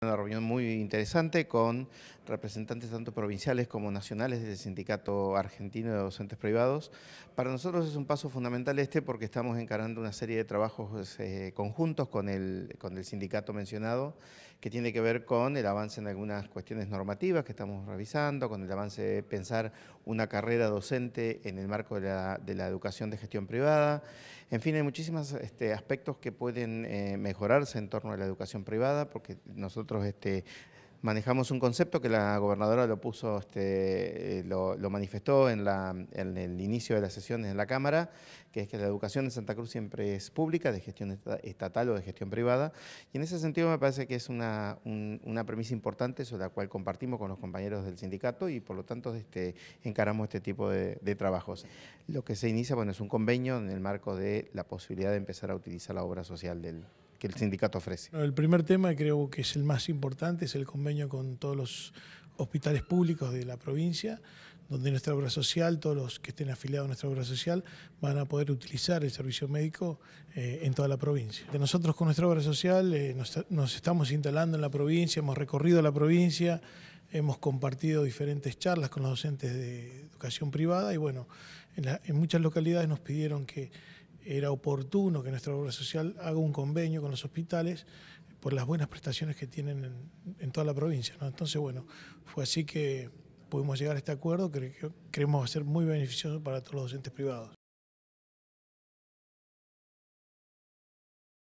Una reunión muy interesante con representantes tanto provinciales como nacionales del Sindicato Argentino de Docentes Privados. Para nosotros es un paso fundamental este porque estamos encarando una serie de trabajos eh, conjuntos con el, con el sindicato mencionado que tiene que ver con el avance en algunas cuestiones normativas que estamos revisando, con el avance de pensar una carrera docente en el marco de la, educación de gestión privada. En fin, hay muchísimos este, aspectos que pueden eh, mejorarse en torno a la educación privada porque nosotros nosotros este, manejamos un concepto que la gobernadora lo puso, este, eh, lo, manifestó en, el inicio de las sesiones en la Cámara, que es que la educación en Santa Cruz siempre es pública, de gestión estatal o de gestión privada. Y en ese sentido me parece que es una, premisa importante sobre la cual compartimos con los compañeros del sindicato y por lo tanto este, encaramos este tipo de, de, trabajos. Lo que se inicia bueno, es un convenio en el marco de la posibilidad de empezar a utilizar la obra social del, que el sindicato ofrece? el primer tema creo que es el más importante, es el convenio con todos los hospitales públicos de la provincia, donde nuestra obra social, todos los que estén afiliados a nuestra obra social, van a poder utilizar el servicio médico eh, en toda la provincia. nosotros con nuestra obra social eh, nos, estamos instalando en la provincia, hemos recorrido la provincia, hemos compartido diferentes charlas con los docentes de educación privada y bueno, en muchas localidades nos pidieron que era oportuno que nuestra obra social haga un convenio con los hospitales por las buenas prestaciones que tienen en, toda la provincia. Entonces, bueno, fue así que pudimos llegar a este acuerdo que creemos va a ser muy beneficioso para todos los docentes privados.